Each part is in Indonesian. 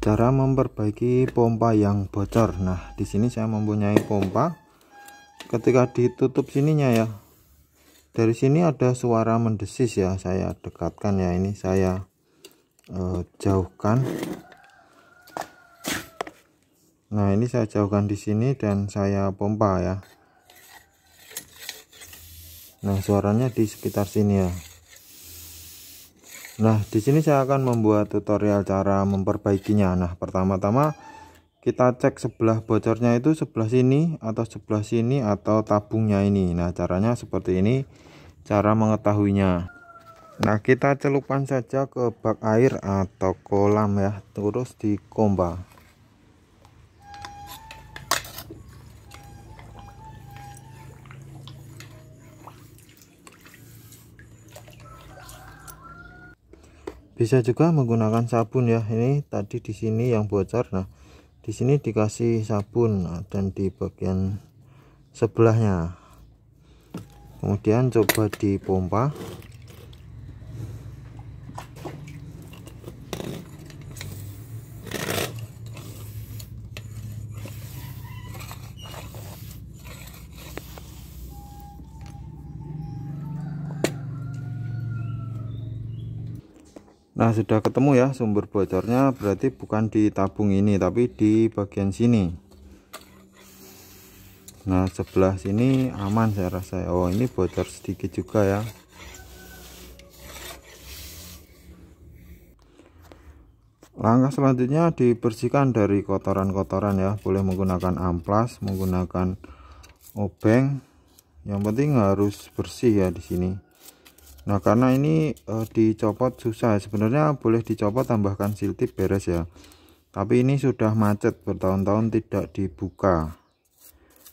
cara memperbaiki pompa yang bocor nah di sini saya mempunyai pompa ketika ditutup sininya ya dari sini ada suara mendesis ya saya dekatkan ya ini saya eh, jauhkan nah ini saya jauhkan di sini dan saya pompa ya nah suaranya di sekitar sini ya Nah, di sini saya akan membuat tutorial cara memperbaikinya. Nah, pertama-tama kita cek sebelah bocornya itu sebelah sini atau sebelah sini atau tabungnya ini. Nah, caranya seperti ini cara mengetahuinya. Nah, kita celupkan saja ke bak air atau kolam ya, terus dikomba. bisa juga menggunakan sabun ya ini tadi di sini yang bocor nah di sini dikasih sabun nah, dan di bagian sebelahnya kemudian coba dipompa Nah sudah ketemu ya sumber bocornya berarti bukan di tabung ini tapi di bagian sini Nah sebelah sini aman saya rasa ya. Oh ini bocor sedikit juga ya Langkah selanjutnya dibersihkan dari kotoran-kotoran ya Boleh menggunakan amplas, menggunakan obeng Yang penting harus bersih ya di sini Nah karena ini e, dicopot susah sebenarnya boleh dicopot tambahkan siltip beres ya tapi ini sudah macet bertahun-tahun tidak dibuka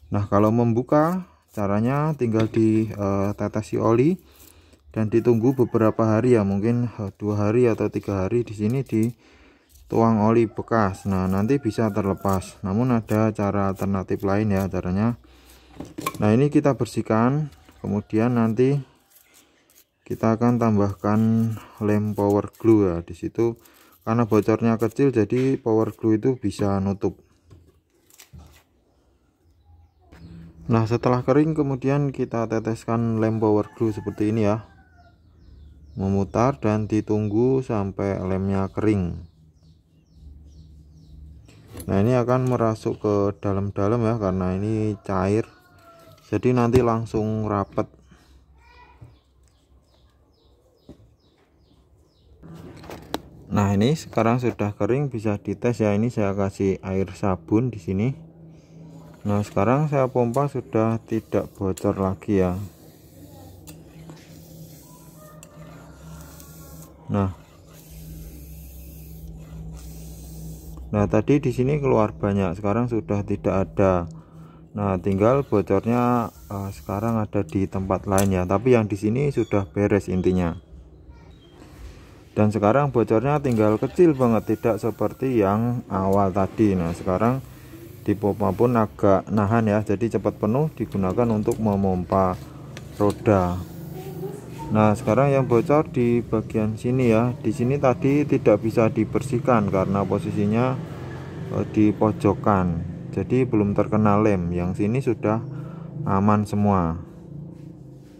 nah kalau membuka caranya tinggal ditetesi eh, oli dan ditunggu beberapa hari ya mungkin eh, dua hari atau tiga hari di sini dituang oli bekas nah nanti bisa terlepas namun ada cara alternatif lain ya caranya nah ini kita bersihkan kemudian nanti kita akan tambahkan lem power glue ya di situ karena bocornya kecil jadi power glue itu bisa nutup nah setelah kering kemudian kita teteskan lem power glue seperti ini ya memutar dan ditunggu sampai lemnya kering nah ini akan merasuk ke dalam-dalam ya karena ini cair jadi nanti langsung rapet. Nah, ini sekarang sudah kering bisa dites ya. Ini saya kasih air sabun di sini. Nah, sekarang saya pompa sudah tidak bocor lagi ya. Nah. Nah, tadi di sini keluar banyak, sekarang sudah tidak ada. Nah, tinggal bocornya uh, sekarang ada di tempat lain ya, tapi yang di sini sudah beres intinya dan sekarang bocornya tinggal kecil banget tidak seperti yang awal tadi nah sekarang di pompa pun agak nahan ya jadi cepat penuh digunakan untuk memompa roda nah sekarang yang bocor di bagian sini ya di sini tadi tidak bisa dibersihkan karena posisinya eh, di pojokan jadi belum terkena lem yang sini sudah aman semua